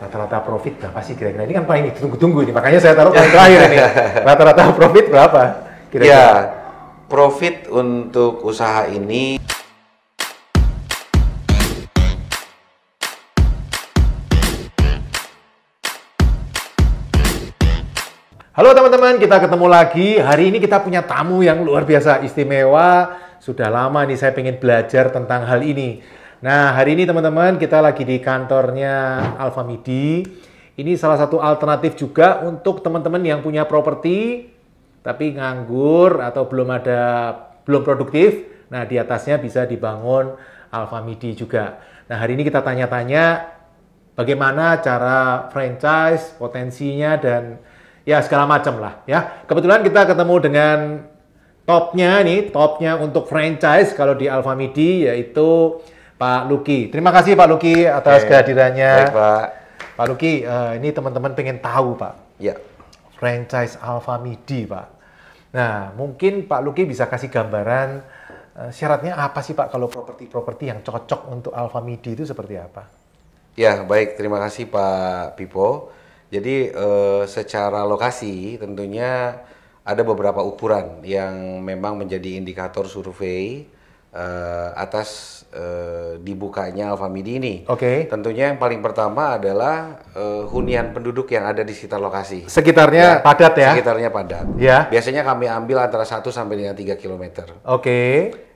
rata-rata profit berapa sih kira-kira? Ini kan paling ditunggu-tunggu ini, makanya saya taruh paling terakhir ini. Rata-rata profit berapa? Kira-kira? Ya, profit untuk usaha ini Halo teman-teman, kita ketemu lagi. Hari ini kita punya tamu yang luar biasa istimewa. Sudah lama nih saya pengen belajar tentang hal ini. Nah, hari ini teman-teman kita lagi di kantornya Alfamidi. Ini salah satu alternatif juga untuk teman-teman yang punya properti tapi nganggur atau belum ada belum produktif. Nah, di atasnya bisa dibangun Alfamidi juga. Nah, hari ini kita tanya-tanya bagaimana cara franchise, potensinya dan ya segala macam lah ya. Kebetulan kita ketemu dengan topnya nih, topnya untuk franchise kalau di Alfamidi yaitu Pak Luki. Terima kasih Pak Luki atas okay. kehadirannya. Baik, Pak. Pak Luki, uh, ini teman-teman pengen tahu Pak. Ya. Franchise Alpha Midi Pak. Nah, mungkin Pak Luki bisa kasih gambaran uh, syaratnya apa sih Pak kalau properti-properti yang cocok untuk Alpha Midi itu seperti apa? Ya, baik. Terima kasih Pak Pipo. Jadi uh, secara lokasi tentunya ada beberapa ukuran yang memang menjadi indikator survei uh, atas Eh, dibukanya Alfamidi ini. Oke. Okay. Tentunya yang paling pertama adalah uh, hunian penduduk yang ada di sekitar lokasi. Sekitarnya ya, padat ya? Sekitarnya padat. Ya. Biasanya kami ambil antara 1 sampai dengan 3 km. Oke. Okay.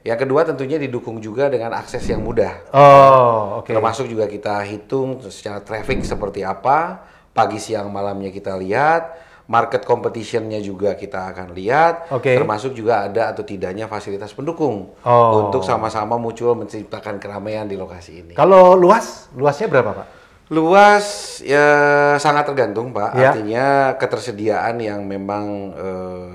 Yang kedua tentunya didukung juga dengan akses yang mudah. Oh, oke. Okay. Termasuk juga kita hitung secara traffic seperti apa, pagi siang malamnya kita lihat market competitionnya juga kita akan lihat, okay. termasuk juga ada atau tidaknya fasilitas pendukung oh. untuk sama-sama muncul menciptakan keramaian di lokasi ini. Kalau luas, luasnya berapa Pak? Luas ya sangat tergantung Pak, ya. artinya ketersediaan yang memang e,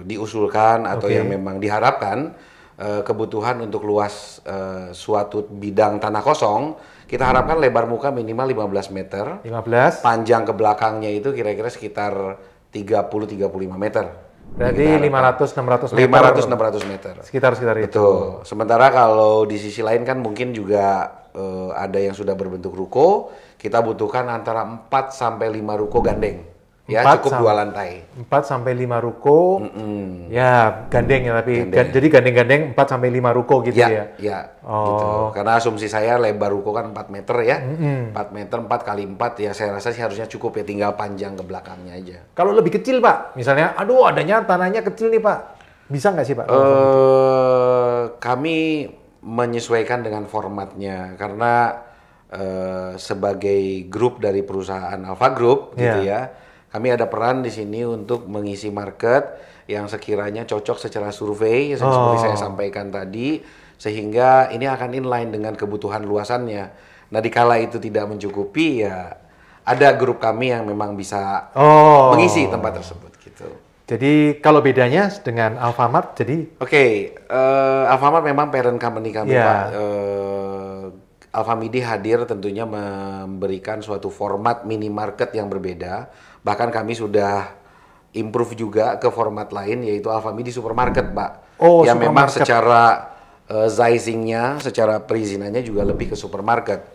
diusulkan atau okay. yang memang diharapkan e, kebutuhan untuk luas e, suatu bidang tanah kosong kita hmm. harapkan lebar muka minimal 15 meter. 15. Panjang ke belakangnya itu kira-kira sekitar 30-35 meter. Jadi 500 600 meter. 500 600 meter. Sekitar sekitar itu. Betul. Sementara kalau di sisi lain kan mungkin juga uh, ada yang sudah berbentuk ruko, kita butuhkan antara 4 sampai 5 ruko gandeng ya empat cukup dua lantai. 4 sampai lima ruko. Mm -mm. Ya, gandeng ya tapi gandeng. jadi gandeng-gandeng 4 sampai lima ruko gitu ya. Iya, ya, ya gitu. oh. gitu. Karena asumsi saya lebar ruko kan empat meter ya. Mm -mm. meter empat kali empat ya saya rasa sih harusnya cukup ya tinggal panjang ke belakangnya aja. Kalau lebih kecil, Pak. Misalnya aduh adanya tanahnya kecil nih, Pak. Bisa nggak sih, Pak? Eh, uh, kami menyesuaikan dengan formatnya karena uh, sebagai grup dari perusahaan Alpha Group yeah. gitu ya, ya kami ada peran di sini untuk mengisi market yang sekiranya cocok secara survei oh. seperti saya sampaikan tadi sehingga ini akan inline dengan kebutuhan luasannya. Nah, dikala itu tidak mencukupi ya ada grup kami yang memang bisa oh. mengisi tempat tersebut gitu. Jadi kalau bedanya dengan Alfamart jadi Oke, okay, uh, eh, Alfamart memang parent company kami yeah. Pak. Uh, Alfamidi hadir tentunya memberikan suatu format minimarket yang berbeda. Bahkan kami sudah improve juga ke format lain yaitu Alfamidi supermarket, Pak. Oh, yang supermarket. memang secara uh, sizingnya, secara perizinannya juga lebih ke supermarket.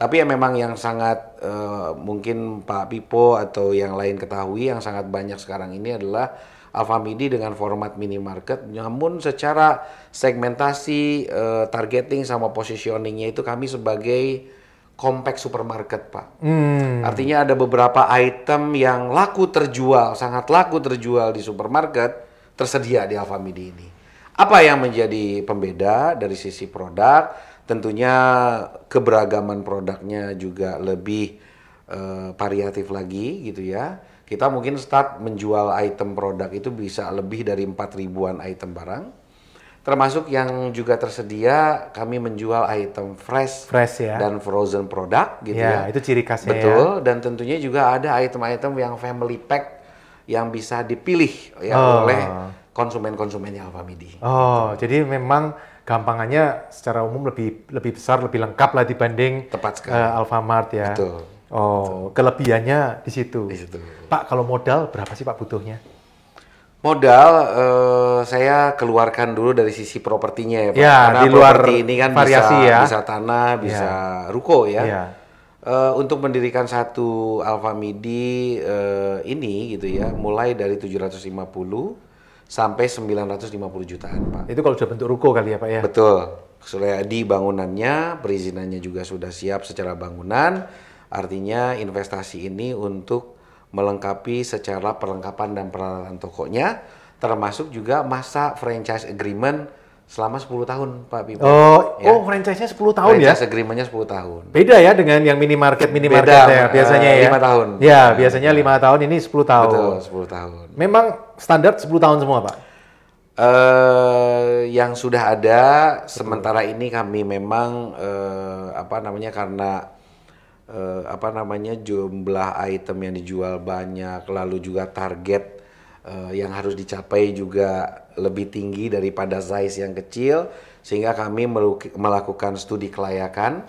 Tapi yang memang yang sangat uh, mungkin Pak Pipo atau yang lain ketahui yang sangat banyak sekarang ini adalah Alfamidi dengan format minimarket. Namun secara segmentasi, uh, targeting sama positioningnya itu kami sebagai compact supermarket, Pak. Hmm. Artinya ada beberapa item yang laku terjual, sangat laku terjual di supermarket, tersedia di Alfamidi ini. Apa yang menjadi pembeda dari sisi produk? Tentunya keberagaman produknya juga lebih uh, variatif lagi gitu ya kita mungkin start menjual item produk itu bisa lebih dari 4 ribuan item barang. Termasuk yang juga tersedia kami menjual item fresh, fresh ya. dan frozen produk gitu ya. ya. itu ciri khasnya ya. Betul, ya. dan tentunya juga ada item-item yang family pack yang bisa dipilih ya oh. oleh konsumen-konsumennya Alfamidi. Oh, gitu. jadi memang gampangannya secara umum lebih lebih besar, lebih lengkap lah dibanding Tepat sekali. Uh, eh, Alfamart ya. Betul. Oh, gitu. kelebihannya di situ. Di situ. Pak, kalau modal berapa sih Pak butuhnya? Modal eh, saya keluarkan dulu dari sisi propertinya ya Pak. Ya, Karena di luar ini kan variasi bisa, ya. bisa tanah, ya. bisa ya. ruko ya. ya. Uh, untuk mendirikan satu Alfa Midi uh, ini gitu ya, hmm. mulai dari 750 sampai 950 jutaan, Pak. Itu kalau sudah bentuk ruko kali ya, Pak ya. Betul. Sudah di bangunannya, perizinannya juga sudah siap secara bangunan Artinya investasi ini untuk melengkapi secara perlengkapan dan peralatan tokonya termasuk juga masa franchise agreement selama 10 tahun Pak bima Oh, ya. oh franchise-nya 10 tahun franchise ya? Franchise agreement-nya 10 tahun. Beda ya dengan yang minimarket minimarket ya biasanya uh, ya. 5 tahun. Ya, nah, biasanya lima tahun ini 10 tahun. Betul, 10 tahun. Memang standar 10 tahun semua, Pak. Uh, yang sudah ada Betul. sementara ini kami memang uh, apa namanya karena uh, apa namanya jumlah item yang dijual banyak lalu juga target uh, yang harus dicapai juga lebih tinggi daripada size yang kecil sehingga kami melakukan studi kelayakan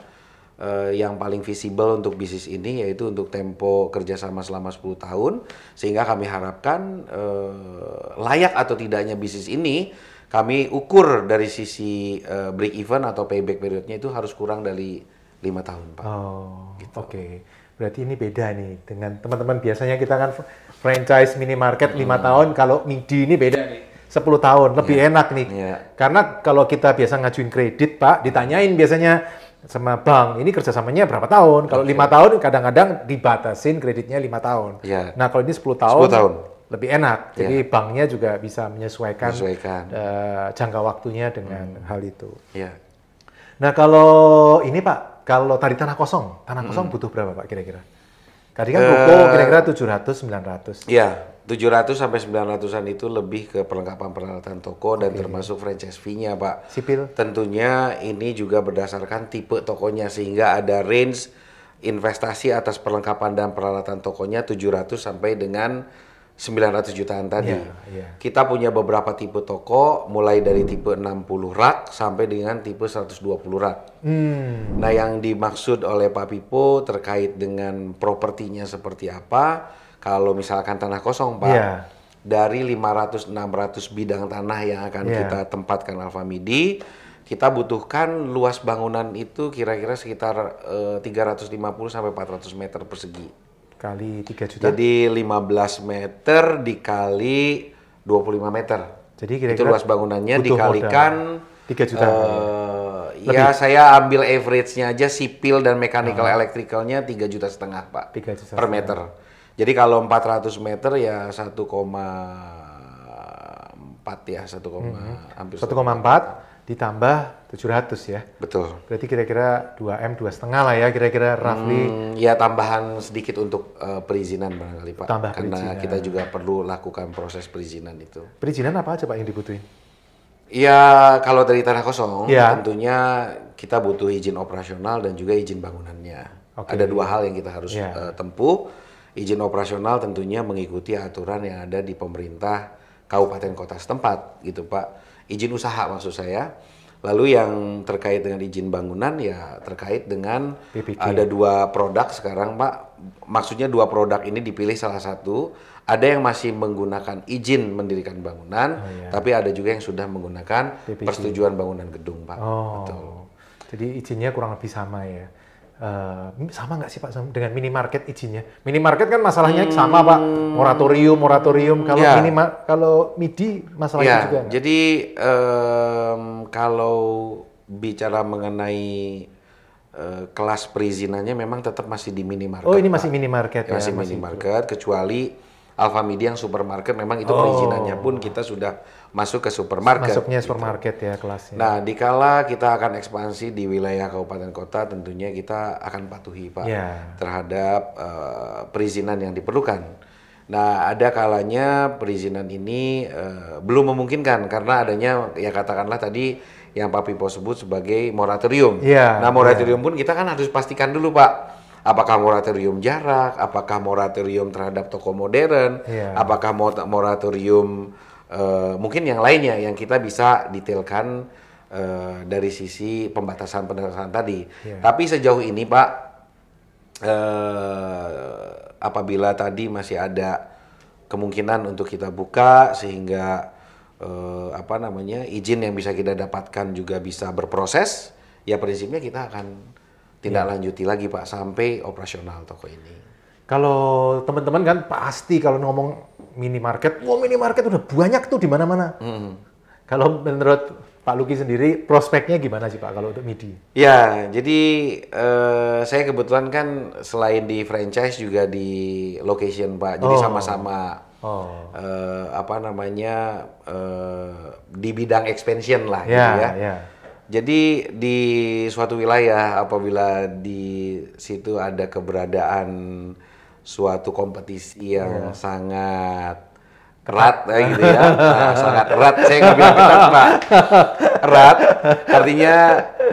uh, yang paling visible untuk bisnis ini yaitu untuk tempo kerjasama selama 10 tahun sehingga kami harapkan uh, layak atau tidaknya bisnis ini kami ukur dari sisi uh, break even atau payback periodnya itu harus kurang dari lima tahun pak. Oh, gitu. oke. Okay. Berarti ini beda nih dengan teman-teman biasanya kita kan franchise minimarket lima hmm. tahun, kalau midi ini beda nih. 10 tahun lebih yeah. enak nih. Yeah. Karena kalau kita biasa ngajuin kredit, Pak, ditanyain biasanya sama bank ini kerjasamanya berapa tahun kalau lima okay. tahun kadang-kadang dibatasin kreditnya lima tahun yeah. nah kalau ini 10 tahun, 10 tahun lebih enak iya. jadi yeah. banknya juga bisa menyesuaikan, menyesuaikan. Uh, jangka waktunya dengan hmm. hal itu yeah. nah kalau ini pak kalau tadi tanah kosong, tanah hmm. kosong butuh berapa Pak kira-kira? Tadi kan ruko eh, uh, kira-kira 700 900. Iya, 700 sampai 900-an itu lebih ke perlengkapan peralatan toko dan termasuk franchise fee-nya, Pak. Sipil. Tentunya ini juga berdasarkan tipe tokonya sehingga ada range investasi atas perlengkapan dan peralatan tokonya 700 sampai dengan 900 jutaan tadi. Yeah, yeah. Kita punya beberapa tipe toko, mulai dari tipe 60 rak sampai dengan tipe 120 rak. Hmm. Nah, yang dimaksud oleh Pak Pipo terkait dengan propertinya seperti apa, kalau misalkan tanah kosong, Pak, yeah. dari 500-600 bidang tanah yang akan yeah. kita tempatkan Alfamidi, kita butuhkan luas bangunan itu kira-kira sekitar eh, uh, 350 sampai 400 meter persegi kali 3 juta. Jadi 15 meter dikali 25 meter. Jadi kira-kira itu luas bangunannya dikalikan modal. 3 juta. Uh, Lebih. ya saya ambil average-nya aja sipil dan mechanical oh. electrical-nya 3 juta setengah, Pak. 3 juta per meter. Jadi kalau 400 meter ya 1,4 ya, 1, hmm. hampir 1,4 ditambah 700 ya. Betul. Berarti kira-kira 2 m dua setengah lah ya kira-kira roughly. Hmm, ya tambahan sedikit untuk uh, perizinan barangkali Pak. Tambah Karena perizinan. kita juga perlu lakukan proses perizinan itu. Perizinan apa aja Pak yang dibutuhin? Ya kalau dari tanah kosong ya. tentunya kita butuh izin operasional dan juga izin bangunannya. Okay. Ada dua hal yang kita harus ya. uh, tempuh. Izin operasional tentunya mengikuti aturan yang ada di pemerintah kabupaten kota setempat gitu Pak. Izin usaha maksud saya Lalu yang terkait dengan izin bangunan ya terkait dengan ada dua produk sekarang Pak. Maksudnya dua produk ini dipilih salah satu. Ada yang masih menggunakan izin mendirikan bangunan, oh, iya. tapi ada juga yang sudah menggunakan persetujuan bangunan gedung Pak. Oh. Betul. Jadi izinnya kurang lebih sama ya. Uh, sama nggak sih Pak sama dengan minimarket izinnya? Minimarket kan masalahnya hmm. sama Pak, hmm. moratorium, moratorium. Kalau ya. mini kalau MIDI masalahnya ya. juga. Enggak? Jadi um, kalau bicara mengenai uh, kelas perizinannya memang tetap masih di minimarket. Oh, ini masih minimarket ya. Masih, masih minimarket kecuali Alfamidi yang supermarket memang itu oh. perizinannya pun kita sudah masuk ke supermarket. Masuknya gitu. supermarket ya kelasnya. Nah, dikala kita akan ekspansi di wilayah kabupaten kota, tentunya kita akan patuhi pak yeah. terhadap uh, perizinan yang diperlukan. Nah, ada kalanya perizinan ini uh, belum memungkinkan karena adanya ya katakanlah tadi yang Pak Pipo sebut sebagai moratorium. Yeah, nah, moratorium yeah. pun kita kan harus pastikan dulu pak Apakah moratorium jarak? Apakah moratorium terhadap toko modern? Yeah. Apakah moratorium uh, mungkin yang lainnya yang kita bisa detailkan uh, dari sisi pembatasan-pembatasan tadi. Yeah. Tapi sejauh ini Pak, uh, apabila tadi masih ada kemungkinan untuk kita buka sehingga uh, apa namanya izin yang bisa kita dapatkan juga bisa berproses ya prinsipnya kita akan Iya. tindak yeah. lanjuti lagi Pak sampai operasional toko ini. Kalau teman-teman kan pasti kalau ngomong minimarket, wah wow, minimarket udah banyak tuh di mana-mana. Mm. Kalau menurut Pak Luki sendiri prospeknya gimana sih Pak kalau untuk MIDI? Ya, jadi eh, saya kebetulan kan selain di franchise juga di location Pak. Jadi oh. sama-sama oh. oh. eh, apa namanya eh, di bidang expansion lah, yeah, gitu ya. Yeah. Ya. Jadi di suatu wilayah apabila di situ ada keberadaan suatu kompetisi yang yeah. sangat erat eh, gitu ya, nah, sangat erat. Saya nggak bilang ketat pak, erat. Artinya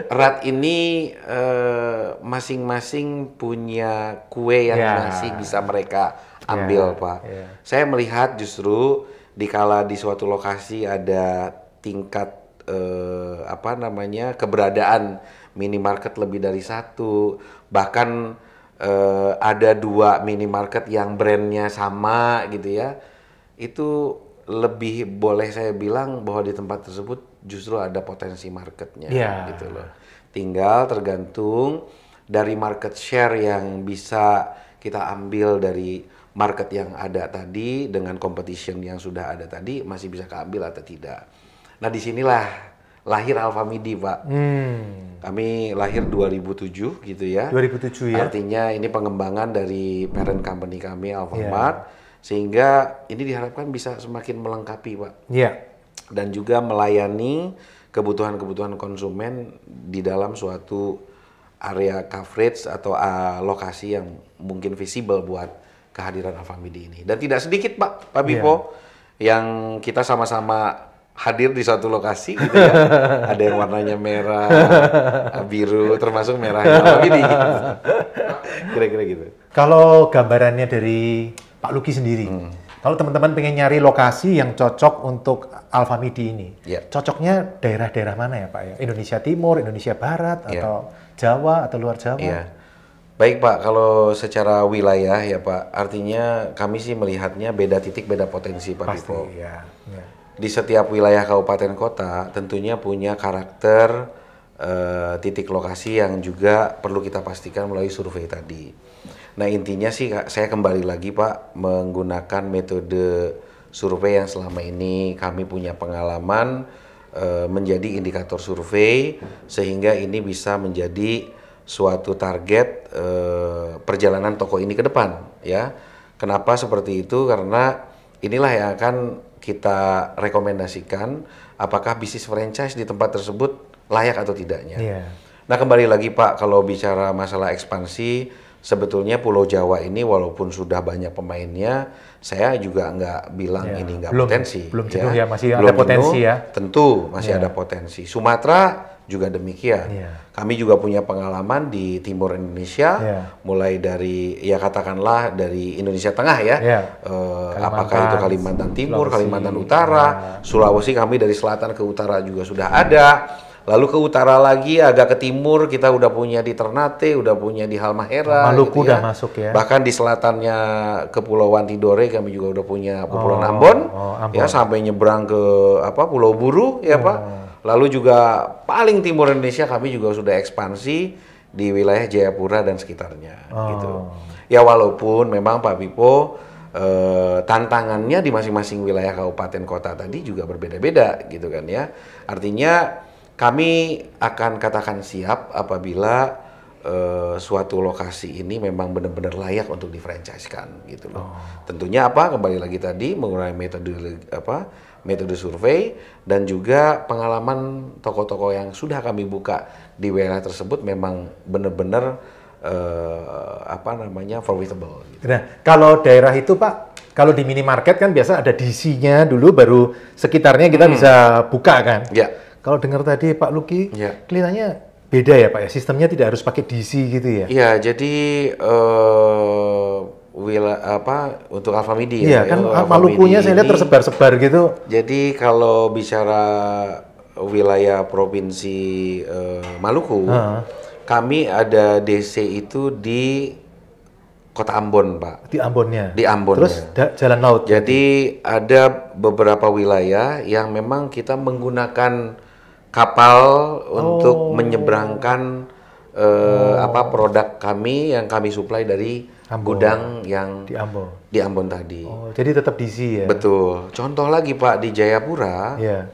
erat ini eh, masing-masing eh, punya kue yang yeah. masih bisa mereka iya. ambil yeah. pak. Yeah. Saya melihat justru di kala di suatu lokasi ada tingkat eh, apa namanya keberadaan minimarket lebih dari satu bahkan eh, ada dua minimarket yang brandnya sama gitu ya itu lebih boleh saya bilang bahwa di tempat tersebut justru ada potensi marketnya yeah. gitu loh tinggal tergantung dari market share yang bisa kita ambil dari market yang ada tadi dengan competition yang sudah ada tadi masih bisa keambil atau tidak Nah di sinilah lahir Alfamidi Pak. Hmm. Kami lahir 2007 gitu ya. 2007 ya. Artinya ini pengembangan dari parent company kami Alfamart. Iya. Yeah. Sehingga ini diharapkan bisa semakin melengkapi Pak. Iya. Yeah. Dan juga melayani kebutuhan-kebutuhan konsumen di dalam suatu area coverage atau uh, lokasi yang mungkin visible buat kehadiran Alfamidi ini. Dan tidak sedikit Pak, Pak iya. Bipo, yeah. yang kita sama-sama hadir di suatu lokasi gitu ya. ada yang warnanya merah, ah, biru, termasuk merah ini. Kira-kira gitu. Kalau gambarannya dari Pak Luki sendiri, hmm. kalau teman-teman pengen nyari lokasi yang cocok untuk Alfa Midi ini, yeah. cocoknya daerah-daerah mana ya Pak? Ya? Indonesia Timur, Indonesia Barat, yeah. atau Jawa, atau luar Jawa? Yeah. Baik Pak, kalau secara wilayah ya Pak, artinya kami sih melihatnya beda titik, beda potensi Pak Pasti, Pipo. Ya di setiap wilayah kabupaten kota tentunya punya karakter e, titik lokasi yang juga perlu kita pastikan melalui survei tadi. Nah intinya sih saya kembali lagi Pak menggunakan metode survei yang selama ini kami punya pengalaman e, menjadi indikator survei sehingga ini bisa menjadi suatu target e, perjalanan toko ini ke depan ya. Kenapa seperti itu? Karena inilah yang akan kita rekomendasikan apakah bisnis franchise di tempat tersebut layak atau tidaknya. Yeah. Nah kembali lagi Pak, kalau bicara masalah ekspansi, sebetulnya Pulau Jawa ini walaupun sudah banyak pemainnya, saya juga nggak bilang yeah. ini nggak potensi. Belum ya. ya, masih belum ada potensi ya. Tentu masih yeah. ada potensi. Sumatera juga demikian. Yeah. Kami juga punya pengalaman di timur Indonesia, yeah. mulai dari ya katakanlah dari Indonesia Tengah ya, yeah. Iya. uh, apakah itu Kalimantan Timur, Sulawesi, Kalimantan Utara, ya. Sulawesi kami dari selatan ke utara juga sudah yeah. ada. Lalu ke utara lagi, agak ke timur kita udah punya di Ternate, udah punya di Halmahera. Maluku gitu udah ya. masuk ya. Bahkan di selatannya Kepulauan Tidore kami juga udah punya Kepulauan oh, Ambon, oh, Ambon, ya sampai nyebrang ke apa Pulau Buru ya oh. Pak Lalu juga paling timur Indonesia kami juga sudah ekspansi di wilayah Jayapura dan sekitarnya oh. gitu. Ya walaupun memang Pak Pipo eh, tantangannya di masing-masing wilayah kabupaten kota tadi juga berbeda-beda gitu kan ya. Artinya kami akan katakan siap apabila uh, suatu lokasi ini memang benar-benar layak untuk difranchise gitu loh. Oh. Tentunya apa kembali lagi tadi mengurangi metode apa metode survei dan juga pengalaman toko-toko yang sudah kami buka di wilayah tersebut memang benar-benar eh, apa namanya profitable. Gitu. Nah, kalau daerah itu Pak, kalau di minimarket kan biasa ada DC-nya dulu baru sekitarnya kita hmm. bisa buka kan. Ya. Kalau dengar tadi Pak Luki, ya. kelihatannya beda ya Pak ya, sistemnya tidak harus pakai DC gitu ya? Iya, jadi eh, Wil apa untuk Alfamidi ya? ya kan Maluku nya saya lihat tersebar-sebar gitu. Jadi kalau bicara wilayah provinsi uh, Maluku, uh. kami ada DC itu di Kota Ambon, Pak. Di Ambonnya. Di Ambon. Terus jalan laut. Jadi gitu. ada beberapa wilayah yang memang kita menggunakan kapal oh. untuk menyeberangkan uh, oh. apa produk kami yang kami suplai dari Ambon. gudang yang di Ambon. Di Ambon tadi. Oh, jadi tetap diisi ya. Betul. Contoh lagi Pak di Jayapura. Iya.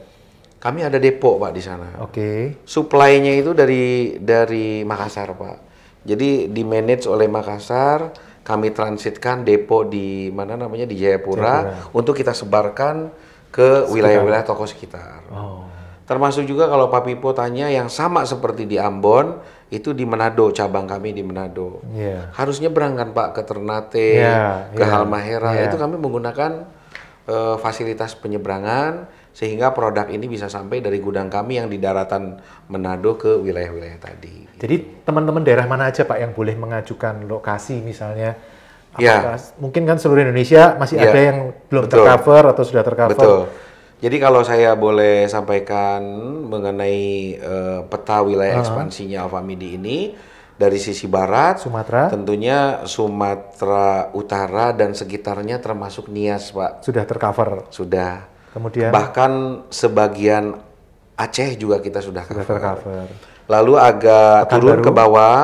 Kami ada depo Pak di sana. Oke. Okay. Suplainya itu dari dari Makassar Pak. Jadi di manage oleh Makassar, kami transitkan depo di mana namanya di Jayapura, Jayapura. untuk kita sebarkan ke wilayah-wilayah toko sekitar. Oh. Termasuk juga kalau Pak Pipo tanya yang sama seperti di Ambon, itu di Manado cabang kami di Manado. Yeah. Harusnya berangkat Pak ke Ternate, yeah, ke yeah, Halmahera. Yeah. Itu kami menggunakan uh, fasilitas penyeberangan sehingga produk ini bisa sampai dari gudang kami yang di daratan Manado ke wilayah-wilayah tadi. Jadi teman-teman daerah mana aja Pak yang boleh mengajukan lokasi misalnya iya. Apakah, yeah. mungkin kan seluruh Indonesia masih yeah. ada yang belum tercover atau sudah tercover. Jadi kalau saya boleh sampaikan mengenai uh, peta wilayah uh -huh. ekspansinya Alfamidi ini dari sisi barat, Sumatera, tentunya Sumatera Utara dan sekitarnya termasuk Nias, Pak. Sudah tercover. Sudah. Kemudian bahkan sebagian Aceh juga kita sudah, sudah tercover. Lalu agak Pekan turun baru. ke bawah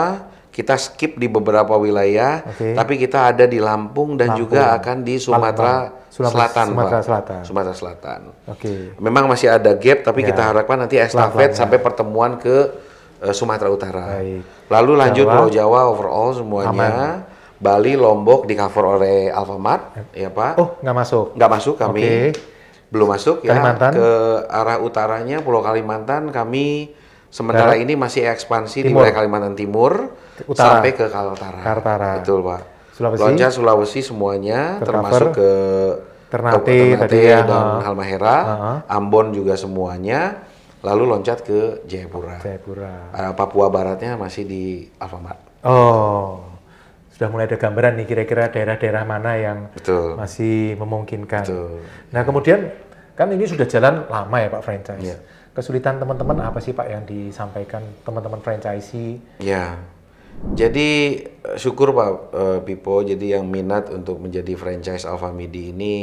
kita skip di beberapa wilayah, okay. tapi kita ada di Lampung dan Lampung. juga akan di Sumatera Selatan, Sumatera Selatan. Sumatera Selatan. Oke. Okay. Memang masih ada gap, tapi ya. kita harapkan nanti estafet ya. sampai pertemuan ke uh, Sumatera Utara. Baik. Lalu lanjut Pulau Jawa overall semuanya. Aman. Bali, Lombok di cover oleh Alfamart, ya Pak. Oh, nggak masuk? Nggak masuk kami. Okay. Belum masuk ya. Kalimantan. ya. Ke arah utaranya Pulau Kalimantan kami sementara Dan ini masih ekspansi Timur. di wilayah Kalimantan Timur Utara. sampai ke Kaltara. Kaltara. Betul, Pak. Sulawesi. Sulawesi semuanya Terkaper. termasuk ke Ternate, Ternate tadi ya. dan Halmahera, uh Ambon juga semuanya, lalu loncat ke Jayapura. Jayapura. Eh, Papua Baratnya masih di Alfamart. Oh sudah mulai ada gambaran nih kira-kira daerah-daerah mana yang Betul. masih memungkinkan. Betul. Nah kemudian kan ini sudah jalan lama ya Pak franchise. Ya. Kesulitan teman-teman hmm. apa sih Pak yang disampaikan teman-teman franchisee? Ya. Jadi eh, syukur Pak uh, jadi yang minat untuk menjadi franchise Alfamidi ini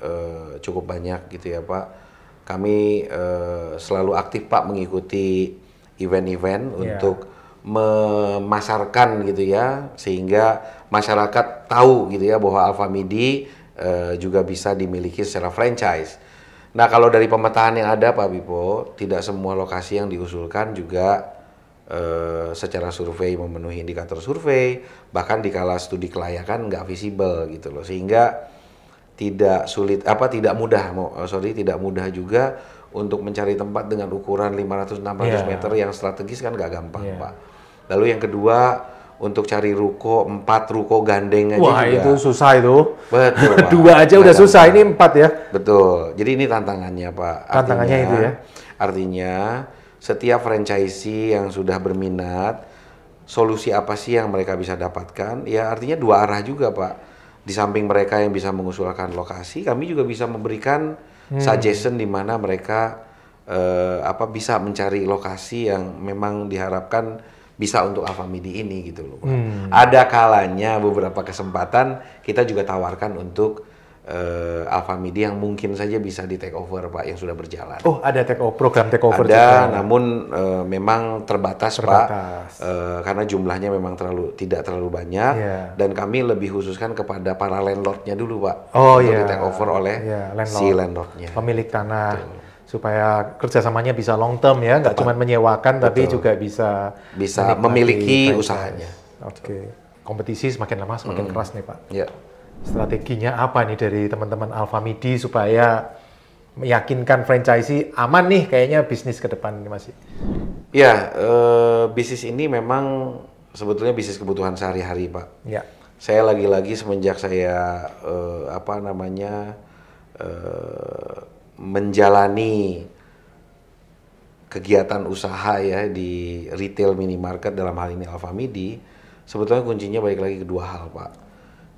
uh, cukup banyak gitu ya Pak. Kami uh, selalu aktif Pak mengikuti event-event yeah. untuk memasarkan gitu ya sehingga masyarakat tahu gitu ya bahwa Alfamidi uh, juga bisa dimiliki secara franchise. Nah kalau dari pemetaan yang ada Pak Pipo, tidak semua lokasi yang diusulkan juga Eh, secara survei memenuhi indikator survei, bahkan di kala studi kelayakan nggak visible gitu loh, sehingga tidak sulit apa tidak mudah mau eh, sorry tidak mudah juga untuk mencari tempat dengan ukuran 500-600 yeah. meter yang strategis kan nggak gampang yeah. pak. Lalu yang kedua untuk cari ruko empat ruko gandeng aja Wah, juga. itu susah itu. Betul. Pak. Dua aja nah, udah gampang. susah ini empat ya. Betul. Jadi ini tantangannya pak. Artinya, tantangannya itu ya. Artinya setiap franchisee yang sudah berminat solusi apa sih yang mereka bisa dapatkan ya artinya dua arah juga pak di samping mereka yang bisa mengusulkan lokasi kami juga bisa memberikan hmm. suggestion di mana mereka eh, apa bisa mencari lokasi yang memang diharapkan bisa untuk Alfamidi ini gitu loh pak. Hmm. Ada kalanya beberapa kesempatan kita juga tawarkan untuk uh, eh, Alfa Media yang mungkin saja bisa di take over Pak yang sudah berjalan. Oh, ada take over program take over ada, juga. namun uh, memang terbatas, terbatas. Pak uh, eh, karena jumlahnya memang terlalu tidak terlalu banyak yeah. dan kami lebih khususkan kepada para landlordnya dulu Pak. Oh iya. Yeah. Di take over oleh yeah, landlord. si landlordnya. Pemilik tanah. Betul supaya kerjasamanya bisa long term ya, nggak cuma menyewakan Betul. tapi juga bisa bisa memiliki usahanya. Oke, okay. kompetisi semakin lama semakin mm. keras nih pak. Yeah strateginya apa nih dari teman-teman Alfamidi supaya meyakinkan franchisee aman nih kayaknya bisnis ke depan ini masih? Ya, uh, bisnis ini memang sebetulnya bisnis kebutuhan sehari-hari pak. Ya. Saya lagi-lagi semenjak saya uh, apa namanya uh, menjalani kegiatan usaha ya di retail minimarket dalam hal ini Alfamidi, sebetulnya kuncinya baik lagi kedua hal pak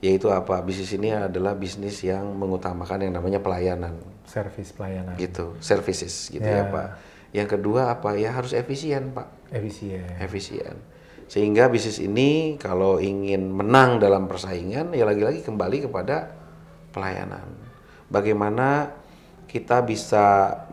yaitu apa bisnis ini adalah bisnis yang mengutamakan yang namanya pelayanan service pelayanan gitu services gitu yeah. ya pak yang kedua apa ya harus efisien pak efisien efisien sehingga bisnis ini kalau ingin menang dalam persaingan ya lagi-lagi kembali kepada pelayanan bagaimana kita bisa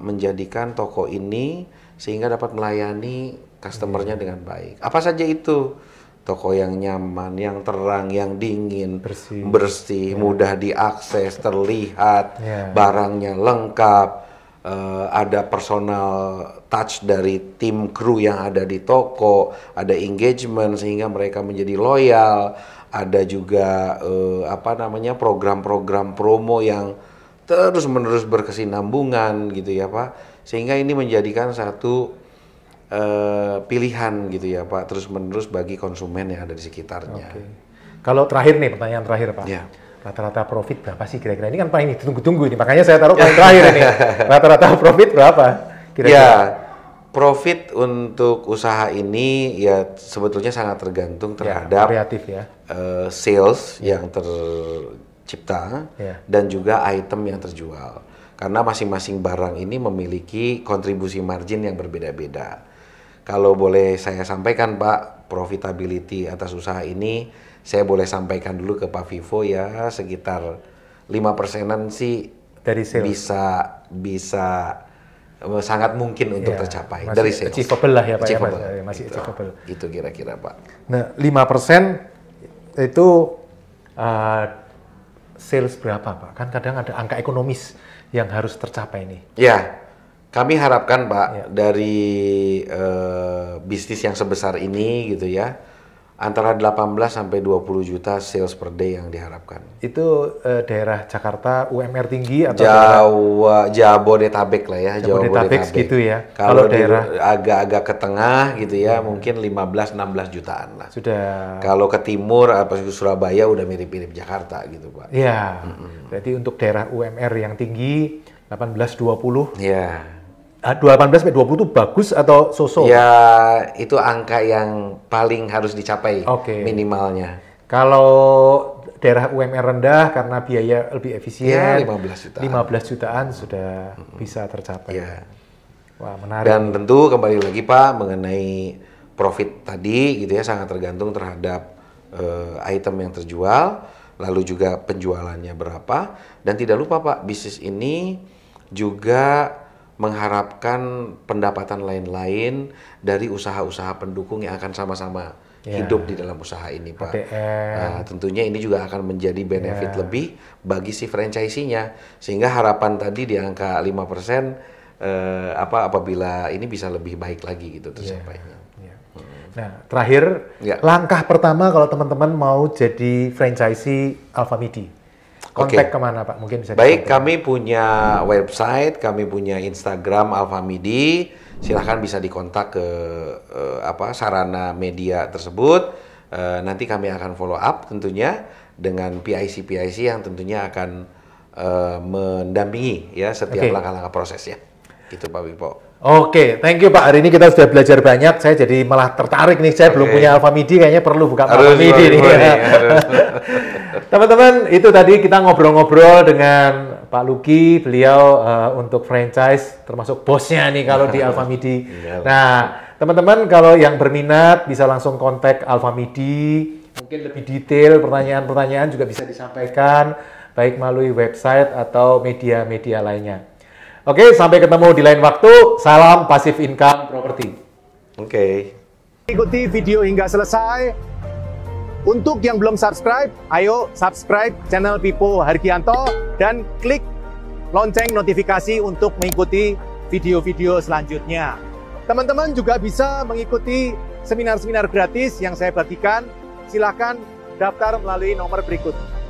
menjadikan toko ini sehingga dapat melayani customernya yeah. dengan baik apa saja itu toko yang nyaman, yang terang, yang dingin, bersih, bersih yeah. mudah diakses, terlihat, yeah. barangnya lengkap, uh, ada personal touch dari tim kru yang ada di toko, ada engagement sehingga mereka menjadi loyal, ada juga uh, apa namanya program-program promo yang terus-menerus berkesinambungan gitu ya Pak, sehingga ini menjadikan satu uh, pilihan gitu ya Pak terus-menerus bagi konsumen yang ada di sekitarnya. Okay. Kalau terakhir nih pertanyaan terakhir Pak. Yeah. Rata-rata profit berapa sih kira-kira? Ini kan Pak ini ditunggu-tunggu ini, makanya saya taruh paling terakhir ini. Rata-rata profit berapa kira-kira? Ya, profit untuk usaha ini ya sebetulnya sangat tergantung ya, terhadap ya, kreatif ya. Uh, sales ya. yang tercipta ya. dan juga item yang terjual karena masing-masing barang ini memiliki kontribusi margin yang berbeda-beda. Kalau boleh saya sampaikan Pak, profitability atas usaha ini saya boleh sampaikan dulu ke Pak Vivo ya sekitar lima persenan sih dari sales. bisa bisa eh, sangat mungkin untuk ya, tercapai masih dari sales. Achievable lah ya Pak ya, achievable. ya, masih itu, achievable. Itu kira-kira Pak. Nah, lima persen itu uh, sales berapa Pak? Kan kadang ada angka ekonomis yang harus tercapai nih. Ya, kami harapkan Pak ya. dari uh, bisnis yang sebesar ini gitu ya antara 18 sampai 20 juta sales per day yang diharapkan. Itu uh, daerah Jakarta UMR tinggi atau Jawa Jabodetabek lah ya, Jabodetabek, gitu ya. Kalau, daerah agak-agak ke tengah gitu ya, hmm. mungkin 15 16 jutaan lah. Sudah. Kalau ke timur apa eh, Surabaya udah mirip-mirip Jakarta gitu, Pak. Iya. -hmm. Berarti untuk daerah UMR yang tinggi 18 20. Iya 18 ah, sampai 20 itu bagus atau sosok? Ya, itu angka yang paling harus dicapai okay. minimalnya. Kalau daerah UMR rendah karena biaya lebih efisien, ya, 15 jutaan. 15 jutaan sudah hmm. bisa tercapai. Ya. Wah, menarik. Dan tentu kembali lagi Pak mengenai profit tadi gitu ya sangat tergantung terhadap uh, item yang terjual, lalu juga penjualannya berapa dan tidak lupa Pak, bisnis ini juga mengharapkan pendapatan lain-lain dari usaha-usaha pendukung yang akan sama-sama yeah. hidup di dalam usaha ini, Pak. Nah, tentunya ini juga akan menjadi benefit yeah. lebih bagi si franchisinya, Sehingga harapan tadi di angka 5% eh, apa apabila ini bisa lebih baik lagi gitu iya. tersampainya. Yeah. Hmm. Nah, terakhir ya. langkah pertama kalau teman-teman mau jadi franchisee Alfamidi Kontak okay. kemana Pak? Mungkin bisa Baik, kami punya website, kami punya Instagram Alfamidi. Silahkan bisa dikontak ke uh, apa sarana media tersebut. Uh, nanti kami akan follow up tentunya dengan PIC PIC yang tentunya akan uh, mendampingi ya setiap langkah-langkah okay. ya. Itu Pak Wipo. Oke, thank you Pak. Hari ini kita sudah belajar banyak. Saya jadi malah tertarik nih. Saya okay. belum punya Midi, kayaknya perlu buka Midi nih. Teman-teman, itu tadi kita ngobrol-ngobrol dengan Pak Luki. Beliau uh, untuk franchise, termasuk bosnya nih kalau di Midi. Iya. Nah, teman-teman kalau yang berminat bisa langsung kontak Midi. Mungkin lebih detail pertanyaan-pertanyaan juga bisa disampaikan baik melalui website atau media-media lainnya. Oke, sampai ketemu di lain waktu. Salam pasif income Property. Oke. Okay. Ikuti video hingga selesai. Untuk yang belum subscribe, ayo subscribe channel Pipo Hargianto dan klik lonceng notifikasi untuk mengikuti video-video selanjutnya. Teman-teman juga bisa mengikuti seminar-seminar gratis yang saya bagikan. Silahkan daftar melalui nomor berikut.